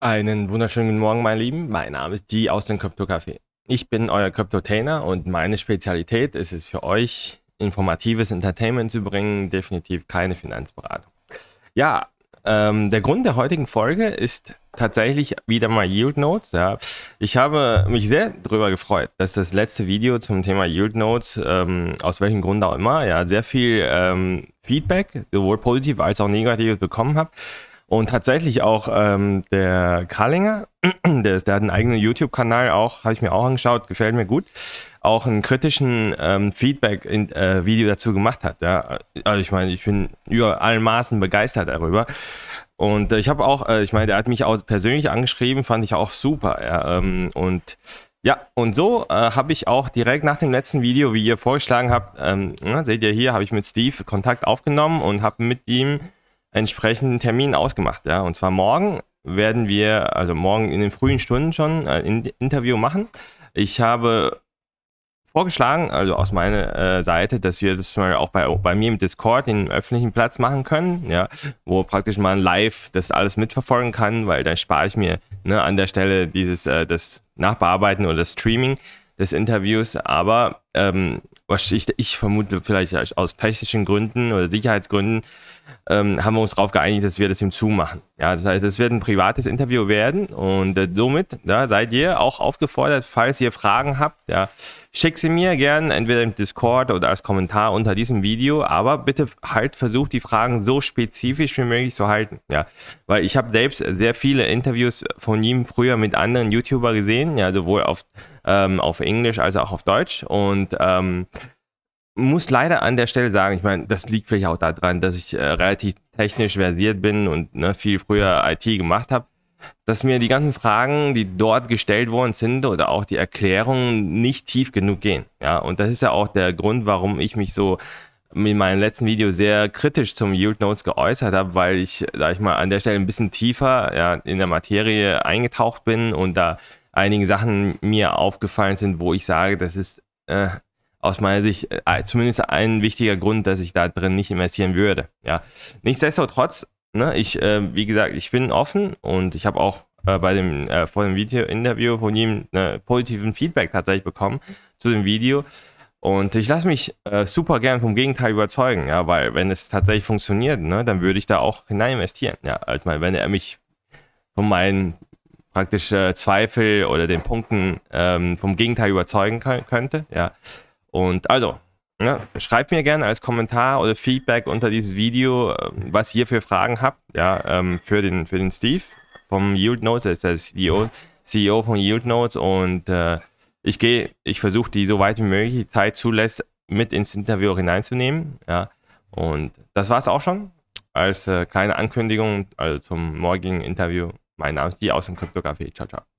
Einen wunderschönen guten Morgen, meine Lieben. Mein Name ist Die aus dem Krypto-Café. Ich bin euer Kryptotainer und meine Spezialität ist es für euch, informatives Entertainment zu bringen, definitiv keine Finanzberatung. Ja, ähm, der Grund der heutigen Folge ist tatsächlich wieder mal Yield Notes. Ja. Ich habe mich sehr darüber gefreut, dass das letzte Video zum Thema Yield Notes, ähm, aus welchem Grund auch immer, ja, sehr viel ähm, Feedback, sowohl positiv als auch negativ bekommen habe. Und tatsächlich auch ähm, der Krallinger, der, der hat einen eigenen YouTube-Kanal auch, habe ich mir auch angeschaut, gefällt mir gut, auch einen kritischen ähm, Feedback-Video äh, dazu gemacht hat. Ja. Also ich meine, ich bin über allen Maßen begeistert darüber. Und äh, ich habe auch, äh, ich meine, der hat mich auch persönlich angeschrieben, fand ich auch super. Ja, ähm, und ja, und so äh, habe ich auch direkt nach dem letzten Video, wie ihr vorgeschlagen habt, ähm, na, seht ihr hier, habe ich mit Steve Kontakt aufgenommen und habe mit ihm entsprechenden Termin ausgemacht. Ja? Und zwar morgen werden wir, also morgen in den frühen Stunden schon, äh, ein Interview machen. Ich habe vorgeschlagen, also aus meiner äh, Seite, dass wir das mal auch bei, bei mir im Discord den öffentlichen Platz machen können, ja, wo praktisch man live das alles mitverfolgen kann, weil dann spare ich mir ne, an der Stelle dieses äh, das Nachbearbeiten oder das Streaming des Interviews. Aber ähm, was ich, ich vermute vielleicht aus technischen Gründen oder Sicherheitsgründen ähm, haben wir uns darauf geeinigt, dass wir das im Zoom machen. Ja, das heißt, es wird ein privates Interview werden und äh, somit ja, seid ihr auch aufgefordert, falls ihr Fragen habt, ja, schickt sie mir gerne entweder im Discord oder als Kommentar unter diesem Video, aber bitte halt versucht, die Fragen so spezifisch wie möglich zu halten. Ja, weil ich habe selbst sehr viele Interviews von ihm früher mit anderen YouTuber gesehen, ja, sowohl auf, ähm, auf Englisch als auch auf Deutsch und ähm, muss leider an der Stelle sagen, ich meine, das liegt vielleicht auch daran, dass ich äh, relativ technisch versiert bin und ne, viel früher IT gemacht habe, dass mir die ganzen Fragen, die dort gestellt worden sind oder auch die Erklärungen nicht tief genug gehen. Ja, und das ist ja auch der Grund, warum ich mich so in meinem letzten Video sehr kritisch zum Yield Notes geäußert habe, weil ich, sag ich mal, an der Stelle ein bisschen tiefer ja, in der Materie eingetaucht bin und da einige Sachen mir aufgefallen sind, wo ich sage, das ist äh, aus meiner Sicht äh, zumindest ein wichtiger Grund, dass ich da drin nicht investieren würde. Ja. Nichtsdestotrotz, ne, ich, äh, wie gesagt, ich bin offen und ich habe auch äh, bei dem, äh, vor dem Video-Interview von ihm ne, positiven Feedback tatsächlich bekommen zu dem Video. Und ich lasse mich super gern vom Gegenteil überzeugen, ja, weil wenn es tatsächlich funktioniert, ne, dann würde ich da auch hinein investieren. Ja, also meine, wenn er mich von meinen praktisch Zweifel oder den Punkten ähm, vom Gegenteil überzeugen könnte, ja, und also, ne, schreibt mir gerne als Kommentar oder Feedback unter dieses Video, äh, was ihr für Fragen habt, ja, ähm, für, den, für den Steve vom Yield Notes, der ist der CEO, CEO von Yield Notes und äh, ich gehe, ich versuche die so weit wie möglich die Zeit zulässt, mit ins Interview hineinzunehmen, ja. Und das war es auch schon als äh, kleine Ankündigung also zum morgigen Interview. Mein Name ist die aus dem Kryptografie. Ciao, ciao.